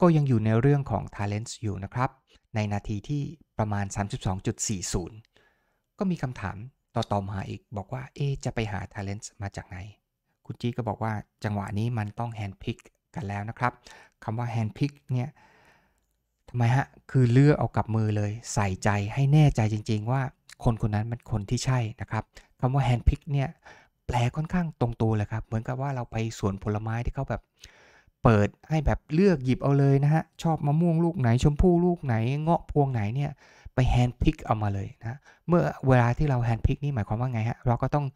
ก็ยังอยู่ในเรื่องของ Talents อยู่นะครับ ในนาทีที่ประมาณ 32.40 ก็มีคำถามต่ออมาอีก บอกว่า เอจะไปหา Talents มาจากไหนคุณจีก็บอกว่าจังหวะนี้มันต้อง Handpick กันแล้วนะครับคำว่า Handpick เนี่ยทำไมฮะ คือเลือกเอากับมือเลยใส่ใจให้แน่ใจจริงๆ ว่าคนคนนั้นมันคนที่ใช่นะครับคำว่า Handpick เนี่ยแปลค่อนข้างตรงตัวเลยครับเหมือนกับว่าเราไปสวนผลไม้ที่เขาแบบเปิดให้แบบเลือกหยิบเอาเลยนะฮะ ชอบมะม่วงลูกไหน ชมพู่ลูกไหนเงาะพวงไหนเนี่ย ไปแฮนด์พิกเอามาเลยนะเมื่อเวลาที่เราแฮนด์พิกนี่ หมายความว่าไงฮะ เราก็ต้อง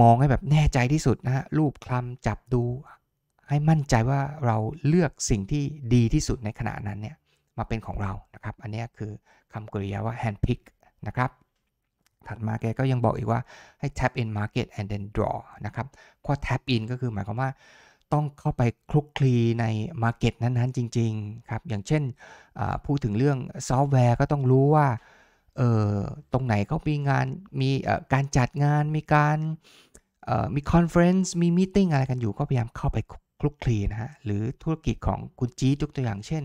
มองให้แบบแน่ใจที่สุดนะฮะรูปคลำจับดู ให้มั่นใจว่าเราเลือกสิ่งที่ดีที่สุดในขณะนั้นเนี่ย มาเป็นของเรานะครับ อันนี้คือคำกริยาว่า hand pick นะครับถัดมาแกก็ยังบอกอีกว่าให้ tap in market and then draw นะครับข้อ tap in ก็คือหมายความว่าต้องเข้าไปคลุกคลีในมาร์เก็ตนั้นๆจริงๆครับอย่างเช่นพูดถึงเรื่องซอฟต์แวร์ก็ต้องรู้ว่าเออตรงไหนเขามีงานมีการจัดงานมีการมีคอนเฟรนซ์มีมิ팅อะไรกันอยู่ก็พยายามเข้าไปคลุกคลีนะฮะหรือธุรกิจของคุณจียกตัวอย่างเช่น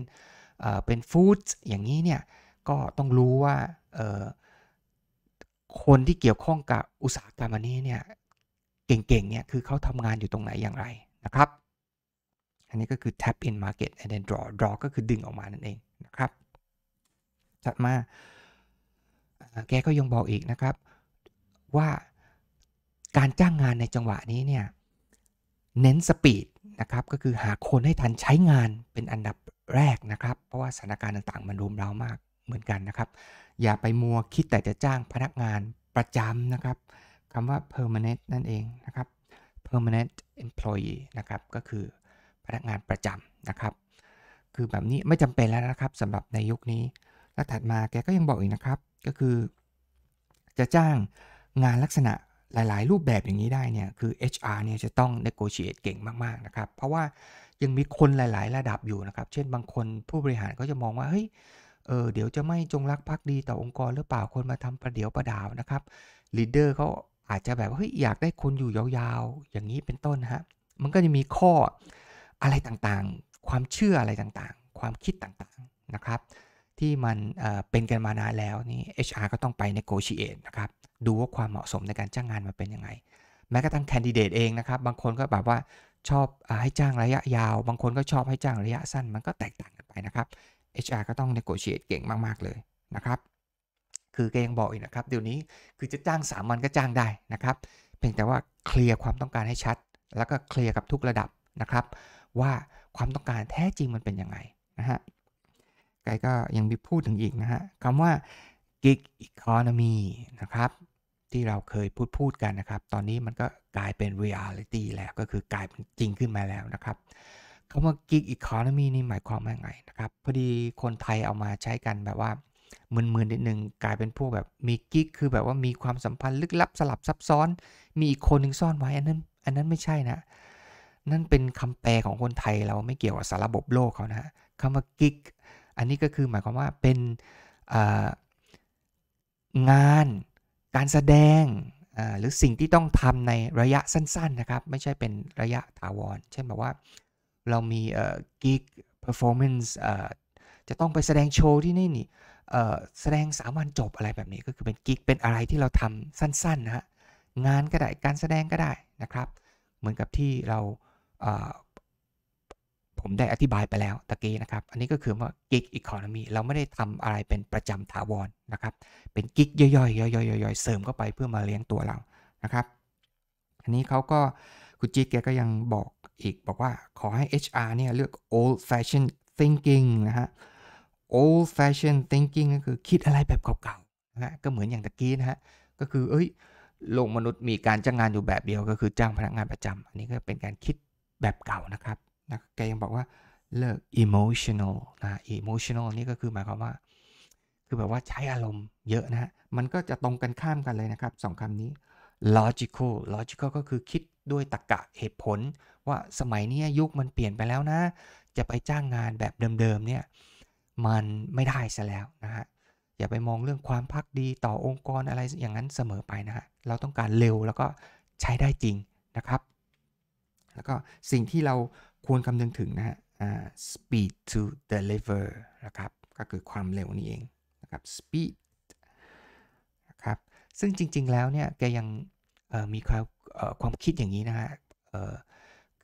เป็นฟู้ดอย่างนี้เนี่ยก็ต้องรู้ว่าคนที่เกี่ยวข้องกับอุตสาหกรรมอันนี้เนี่ยเก่งๆเนี่ยคือเขาทำงานอยู่ตรงไหนอย่างไรนะครับ อันนี้ก็คือ tap in market and then draw draw ก็คือดึงออกมานั่นเองนะครับถัดมา แกก็ยังบอกอีกนะครับ ว่าการจ้างงานในจังหวะนี้เนี่ยเน้นสปีด นะครับ ก็คือหาคนให้ทันใช้งานเป็นอันดับแรกนะครับ เพราะว่าสถานการณ์ต่างๆ มันรุมเร้ามากเหมือนกันนะครับ อย่าไปมัวคิดแต่จะจ้างพนักงานประจำนะครับคำว่า permanent นั่นเองนะครับ permanent employee นะครับ ก็คือพนักงานประจำนะครับ คือแบบนี้ไม่จำเป็นแล้วนะครับสำหรับในยุคนี้ และถัดมาแกก็ยังบอกอีกนะครับ ก็คือ จะจ้างงานลักษณะหลาย ๆ รูปแบบอย่างนี้ได้เนี่ย คือ HR เนี่ยจะต้อง negotiate เก่งมาก ๆ นะครับ เพราะว่ายังมีคนหลาย ๆ ระดับอยู่นะครับ เช่นบางคนผู้บริหารก็จะมองว่าเฮ้ยเออเดี๋ยวจะไม่จงรักภักดีต่อองค์กร หรือเปล่าคนมาทำประเดี๋ยวประดาวนะครับลีดเดอร์เขาอาจจะแบบเฮ้ยอยากได้คนอยู่ยาวๆอย่างนี้เป็นต้นฮะมันก็จะมีข้ออะไรต่างๆ ความเชื่ออะไรต่างๆ ความคิดต่างๆนะครับ ที่มันเป็นกันมานานแล้วนี่ HR ก็ต้องไปในโกชิเอตนะครับดูว่าความเหมาะสมในการจ้างงานมาเป็นยังไง แม้กระทั่งแคนดิเดตเองนะครับ บางคนก็แบบว่าชอบให้จ้างระยะยาว บางคนก็ชอบให้จ้างระยะสั้น มันก็แตกต่างกันไปนะครับ HR ก็ต้องในโกชิเอตเก่งมากๆเลยนะครับคือแกยังบอกอีกนะครับ เดี๋ยวนี้คือจะจ้างสามัญก็จ้างได้นะครับ เพียงแต่ว่าเคลียร์ความต้องการให้ชัด แล้วก็เคลียร์กับทุกระดับนะครับ ว่าความต้องการแท้จริงมันเป็นยังไง นะฮะไกก็ยังมีพูดถึงอีกนะฮะคำว่า gig economy นะครับ ที่เราเคยพูดพูดกันนะครับ ตอนนี้มันก็กลายเป็น reality แล้วก็คือกลายเป็นจริงขึ้นมาแล้วนะครับคำว่า gig economy นี่หมายความว่าไงนะครับ พอดีคนไทยเอามาใช้กันแบบว่ามึนๆ นิดนึง กลายเป็นพวกแบบ มีกิ๊กคือแบบว่ามีความสัมพันธ์ลึกลับ สลับซับซ้อน มีอีกคนหนึ่งซ่อนไว้อันนั้น อันนั้นไม่ใช่นะ นั่นเป็นคำแปลของคนไทยเราไม่เกี่ยวกับสารบบโลกเขานะคำว่ากิ๊กอันนี้ก็คือหมายความว่าเป็นงาน การแสดงหรือสิ่งที่ต้องทำในระยะสั้นๆนะครับไม่ใช่เป็นระยะถาวรเช่นแบบว่าเรามีกิ๊กเพอร์ฟอร์แมนซ์จะต้องไปแสดงโชว์ที่นี่นี่แสดงสามวันจบอะไรแบบนี้ก็คือเป็นกิกเป็นอะไรที่เราทำสั้นๆนะฮะงานก็ได้การแสดงก็ได้นะครับ เหมือนกับที่เราผมได้อธิบายไปแล้วตะกี้นะครับ อันนี้ก็คือว่ากิกอีกคโนมีเราไม่ได้ทำอะไรเป็นประจำถาวรนะครับ เป็นกิกย่อยๆย่อยๆย่อยๆเสริมเข้าไปเพื่อมาเลี้ยงตัวเรานะครับ อันนี้เขาก็คุณจี๊กแกก็ยังบอกอีกบอกว่าขอให้ HR เนี่ยเลือก old fashion thinking นะฮะ old fashion thinking ก็คือคิดอะไรแบบเก่าๆนะก็เหมือนอย่างตะกี้นะฮะ ก็คือเอ้ย โลกมนุษย์มีการจ้างงานอยู่แบบเดียวก็คือจ้างพนักงานประจำอันนี้ก็เป็นการคิดแบบเก่านะครับนะแกยังบอกว่า เลิก emotional นะ emotional นี่ก็คือหมายความว่าคือแบบว่าใช้อารมณ์เยอะนะฮะ มันก็จะตรงกันข้ามกันเลยนะครับสองคำนี้ logical logical ก็คือคิดด้วยตรรกะเหตุผล ว่าสมัยนี้ยุคมันเปลี่ยนไปแล้วนะ จะไปจ้างงานแบบเดิมๆเนี่ยมันไม่ได้ซะแล้วนะฮะ อย่าไปมองเรื่องความพักดีต่อองค์กร อะไรอย่างนั้นเสมอไปนะฮะ เราต้องการเร็วแล้วก็ใช้ได้จริงนะครับ แล้วก็สิ่งที่เราควรคำนึงถึงนะฮะ uh, speed to deliver นะครับ ก็คือความเร็วนี่เองนะครับ speed นะครับ ซึ่งจริงๆ แล้วเนี่ยแกยังมีความความคิดอย่างนี้นะฮะ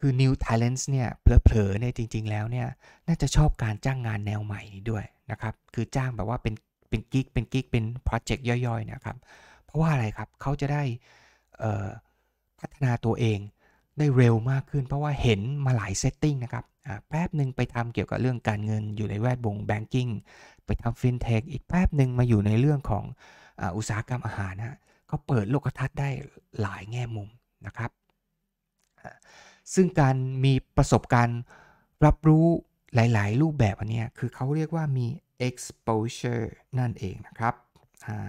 คือ new talents เนี่ย เผลอๆเนี่ยจริง ๆ แล้วเนี่ย น่าจะชอบการจ้างงานแนวใหม่นี้ด้วยนะครับ คือจ้างแบบว่าเป็นเป็นกิ๊กเป็นกิ๊กเป็นโปรเจกต์ย่อย ๆ นะครับ เพราะว่าอะไรครับ เขาจะได้พัฒนาตัวเองได้เร็วมากขึ้น เพราะว่าเห็นมาหลายเซตติ้งนะครับ แป๊บหนึ่งไปทำเกี่ยวกับเรื่องการเงินอยู่ในแวดวงแบงกิ้งไปทำฟินเทคอีกแป๊บหนึ่งมาอยู่ในเรื่องของออุตสาหกรรมอาหารนะเขาเปิดโลกทัศน์ได้หลายแง่มุมนะครับซึ่งการมีประสบการณ์รับรู้หลาย ๆ รูปแบบอันนี้ คือเขาเรียกว่ามี exposure นั่นเองนะครับ อ่า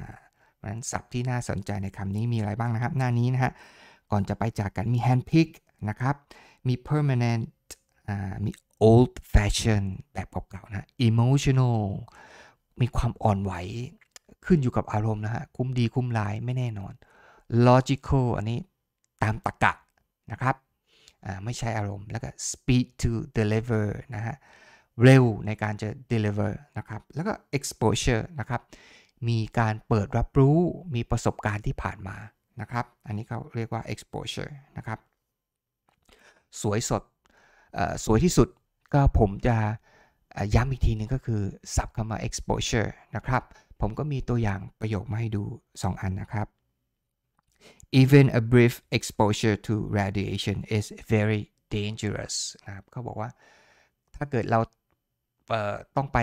เพราะฉะนั้นศัพท์ที่น่าสนใจในคำนี้มีอะไรบ้างนะครับ หน้านี้นะฮะ ก่อนจะไปจากกันมี handpick นะครับ มี permanent อ่า มี old fashion แบบเก่า ๆ นะ emotional มีความอ่อนไหว ขึ้นอยู่กับอารมณ์นะฮะ คุ้มดีคุ้มลายไม่แน่นอน logical อันนี้ตามตรรกะนะครับไม่ใช่อารมณ์ แล้วก็ speed to deliver นะฮะ เร็วในการจะ deliver นะครับ แล้วก็ exposure นะครับ มีการเปิดรับรู้ มีประสบการณ์ที่ผ่านมา นะครับ อันนี้เขาเรียกว่า exposure นะครับ สวยสด สวยที่สุด ก็ผมจะย้ำอีกทีนึงก็คือสับคำว่า exposure นะครับ ผมก็มีตัวอย่างประโยคมาให้ดู 2 อันนะครับ even a brief exposure to radiation is very dangerous นะครับเขาบอกว่า ถ้าเกิดเราต้องไป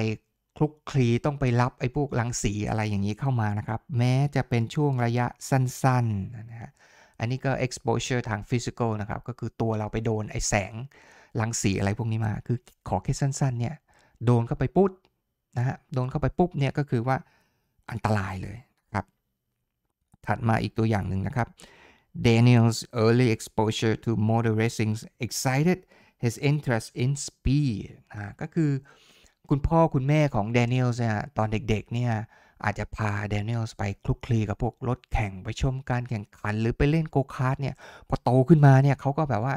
คลุกคลี ต้องไปรับไอ้พวกรังสีอะไรอย่างนี้เข้ามานะครับ แม้จะเป็นช่วงระยะสั้นๆนะฮะอันนี้ก็ exposure ทาง physical นะครับ ก็คือตัวเราไปโดนไอ้แสงรังสีอะไรพวกนี้มา คือขอแค่สั้นๆเนี่ยโดนเข้าไปปุ๊บนะฮะโดนเข้าไปปุ๊บเนี่ยก็คือว่าอันตรายเลยถัดมาอีกตัวอย่างหนึ่งนะครับ Daniel's early exposure to motor racing excited his interest in speed นะก็คือคุณพ่อคุณแม่ของ Daniel เนี่ยตอนเด็กๆ เนี่ยอาจจะพา Daniel ไปคลุกคลีกับพวกรถแข่งไปชมการแข่งขันหรือไปเล่นโกคาร์ดเนี่ย พอโตขึ้นมาเนี่ยเขาก็แบบว่า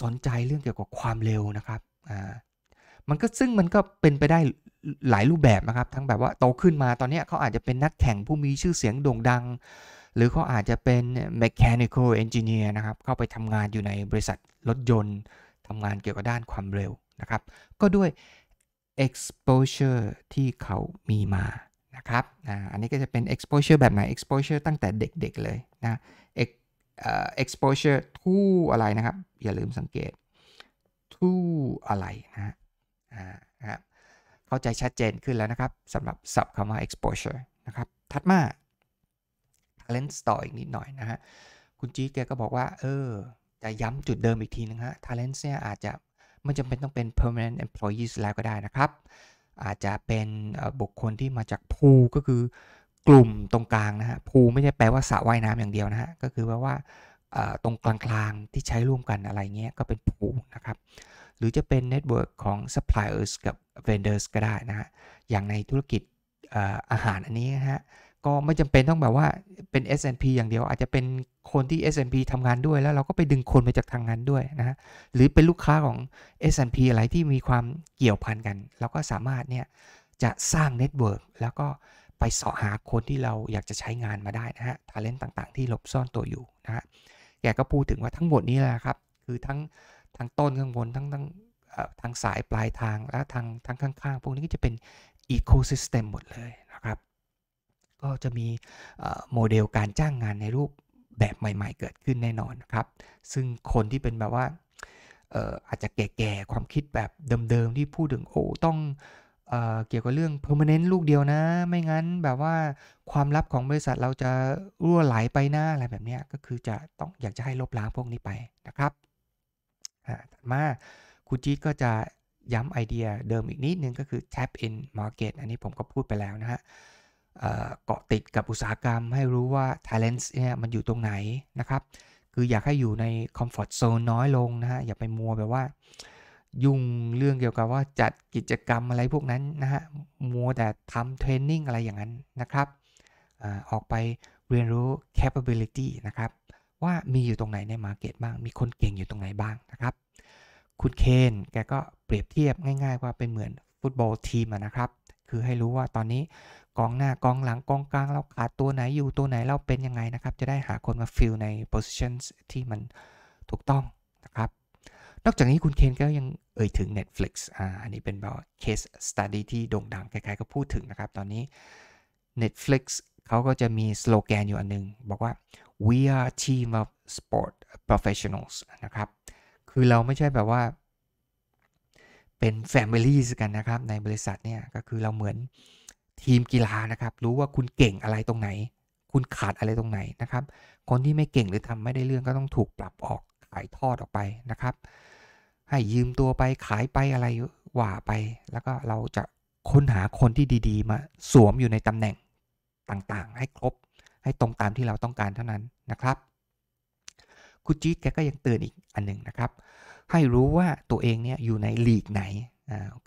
สนใจเรื่องเกี่ยวกับความเร็วนะครับ อ่ามันก็ซึ่งมันก็เป็นไปได้หลายรูปแบบนะครับ ทั้งแบบว่าโตขึ้นมาตอนนี้เขาอาจจะเป็นนักแข่งผู้มีชื่อเสียงโด่งดัง หรือเขาอาจจะเป็น mechanical engineer นะครับ เข้าไปทำงานอยู่ในบริษัทรถยนต์ทำงานเกี่ยวกับด้านความเร็วนะครับ ก็ด้วย exposure ที่เขามีมานะครับอันนี้ก็จะเป็น exposure แบบไหน exposure ตั้งแต่เด็กๆ เลยนะ exposure to อะไรนะครับ อย่าลืมสังเกต to อะไรนะฮะนะครับเข้าใจชัดเจนขึ้นแล้วนะครับสำหรับศัพท์คำว่า exposure นะครับ ถัดมา talent ต่ออีกนิดหน่อยนะฮะคุณจีแกก็บอกว่าเออจะย้ำจุดเดิมอีกทีนึงฮะ talent เนี่ยอาจจะ ไม่จำเป็นต้องเป็น permanent employees แล้วก็ได้นะครับ อาจจะเป็นบุคคลที่มาจากพูก็คือกลุ่มตรงกลางนะฮะพูไม่ใช่แปลว่าสระว่ายน้ำอย่างเดียวนะฮะก็คือแปลว่าตรงกลางๆที่ใช้ร่วมกันอะไรเงี้ยก็เป็นพูนะครับหรือจะเป็นเน็ตเวิร์กของซัพพลายเออร์กับเนเดอร์สก็ได้นะฮะ อย่างในธุรกิจอาหารอันนี้นะฮะ ก็ไม่จำเป็นต้องแบบว่าเป็น S&P อย่างเดียวอาจจะเป็นคนที่ S&P ทำงานด้วย แล้วเราก็ไปดึงคนมาจากทางงานด้วยนะฮะ หรือเป็นลูกค้าของ S&P อะไรที่มีความเกี่ยวพันกัน เราก็สามารถเนี่ย จะสร้างเน็ตเวิร์กแล้วก็ไปเสาะหาคนที่เราอยากจะใช้งานมาได้นะฮะทาเลนต์ต่างๆ ที่หลบซ่อนตัวอยู่นะฮะแกก็พูดถึงว่าทั้งหมดนี้แหละครับคือทั้งทั้งต้นข้างบนทั้งทั้งทางสายปลายทาง และทางทางข้าง ๆ พวกนี้ก็จะเป็นอีโคซิสเต็มหมดเลยนะครับ ก็จะมีโมเดลการจ้างงานในรูปแบบใหม่ๆ เกิดขึ้นแน่นอนนะครับ ซึ่งคนที่เป็นแบบว่าอาจจะแก่ๆความคิดแบบเดิมๆที่พูดถึงโอ้ต้องเเกี่ยวกับเรื่อง permanent ลูกเดียวนะ ไม่งั้นแบบว่าความลับของบริษัทเราจะรั่วไหลไปหน้าอะไรแบบนี้ก็คือจะต้องอยากจะให้ลบล้างพวกนี้ไปนะครับมาคุณจีก็จะย้ำไอเดียเดิมอีกนิดนึง ก็คือ tap in market อันนี้ผมก็พูดไปแล้วนะฮะเกาะติดกับอุตสาหกรรมให้รู้ว่า talent s เนี่ยมันอยู่ตรงไหนนะครับ คืออยากให้อยู่ใน comfort zone น้อยลงนะฮะ อย่าไปมัวแบบว่า ยุ่งเรื่องเกี่ยวกับว่าจัดกิจกรรมอะไรพวกนั้นนะฮะมัวแต่ทำเทรนนิ่งอะไรอย่างนั้นนะครับอออกไปเรียนรู้ capability นะครับว่ามีอยู่ตรงไหนในมาร์เก็ตบ้าง มีคนเก่งอยู่ตรงไหนบ้างนะครับ คุณเคน แกก็เปรียบเทียบง่าย ๆ ว่าเป็นเหมือนฟุตบอลทีมนะครับ คือให้รู้ว่าตอนนี้กองหน้ากองหลังกองกลางเราขาดตัวไหนอยู่ตัวไหนเราเป็นยังไงนะครับ จะได้หาคนมาฟิลใน p o s i t i o n ที่มันถูกต้องนะครับ นอกจากนี้คุณเคนก็ยังเอ่ยถึง Netflix อ่าอันนี้เป็นแบบเคสสตัดดี้ที่โด่งดัง ใครๆก็พูดถึงนะครับ ตอนนี้ Netflix เขาก็จะมีสโลแกนอยู่อันนึงบอกว่า we are team of sport professionals นะครับ คือเราไม่ใช่แบบว่าเป็น families กันนะครับ ในบริษัทเนี่ย ก็คือเราเหมือนทีมกีฬานะครับ รู้ว่าคุณเก่งอะไรตรงไหน คุณขาดอะไรตรงไหน นะครับ คนที่ไม่เก่งหรือทำไม่ได้เรื่องก็ต้องถูกปรับออกขายทอดออกไปนะครับ ให้ยืมตัวไปขายไปอะไรว่าไป แล้วก็เราจะค้นหาคนที่ดีๆ มาสวมอยู่ในตำแหน่งต่างๆ ให้ครบให้ตรงตามที่เราต้องการเท่านั้นนะครับ คุณจี๊ดแกก็ยังเตือนอีกอันหนึ่งนะครับ ให้รู้ว่าตัวเองเนี่ยอยู่ในลีกไหน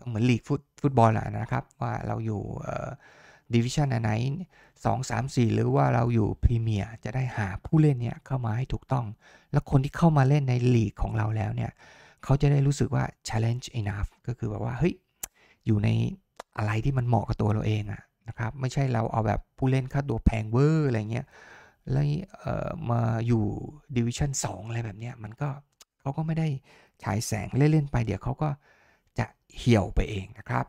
เหมือนลีกฟุตบอลแหละนะครับ ว่าเราอยู่ดิวิชันไหนสองสามสี่หรือว่าเราอยู่พรีเมียร์จะได้หาผู้เล่นเนี่ยเข้ามาให้ถูกต้อง แล้วคนที่เข้ามาเล่นในลีกของเราแล้วเนี่ย เขาจะได้รู้สึกว่า challenge enough ก็คือแบบว่าเฮ้ย อยู่ในอะไรที่มันเหมาะกับตัวเราเองอ่ะนะครับ ไม่ใช่เราเอาแบบผู้เล่นค่าตัวแพงเวอร์ อะไรเงี้ยแล้วมาอยู่ดิวิชั่น2อะไรแบบเนี้ยมันก็เขาก็ไม่ได้ฉายแสงเล่น ๆ ไปเดี๋ยวเขาก็จะเหี่ยวไปเองนะครับ